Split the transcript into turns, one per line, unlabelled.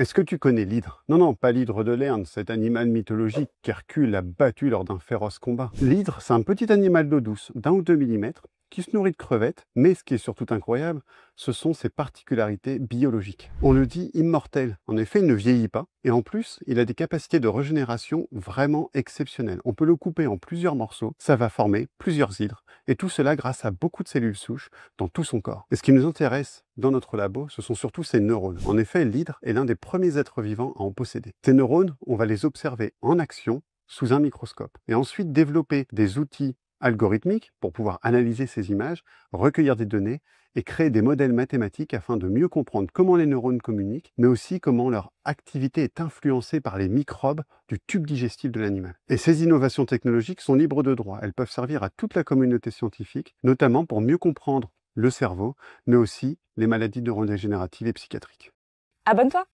Est-ce que tu connais l'hydre Non, non, pas l'hydre de Lerne, cet animal mythologique qu'Hercule a battu lors d'un féroce combat. L'hydre, c'est un petit animal d'eau douce, d'un ou deux millimètres, qui se nourrit de crevettes, mais ce qui est surtout incroyable, ce sont ses particularités biologiques. On le dit immortel, en effet il ne vieillit pas, et en plus il a des capacités de régénération vraiment exceptionnelles. On peut le couper en plusieurs morceaux, ça va former plusieurs hydres, et tout cela grâce à beaucoup de cellules souches dans tout son corps. Et ce qui nous intéresse dans notre labo, ce sont surtout ces neurones. En effet, l'hydre est l'un des premiers êtres vivants à en posséder. Ces neurones, on va les observer en action sous un microscope, et ensuite développer des outils algorithmique pour pouvoir analyser ces images, recueillir des données et créer des modèles mathématiques afin de mieux comprendre comment les neurones communiquent, mais aussi comment leur activité est influencée par les microbes du tube digestif de l'animal. Et ces innovations technologiques sont libres de droit. Elles peuvent servir à toute la communauté scientifique, notamment pour mieux comprendre le cerveau, mais aussi les maladies neurodégénératives et psychiatriques. Abonne-toi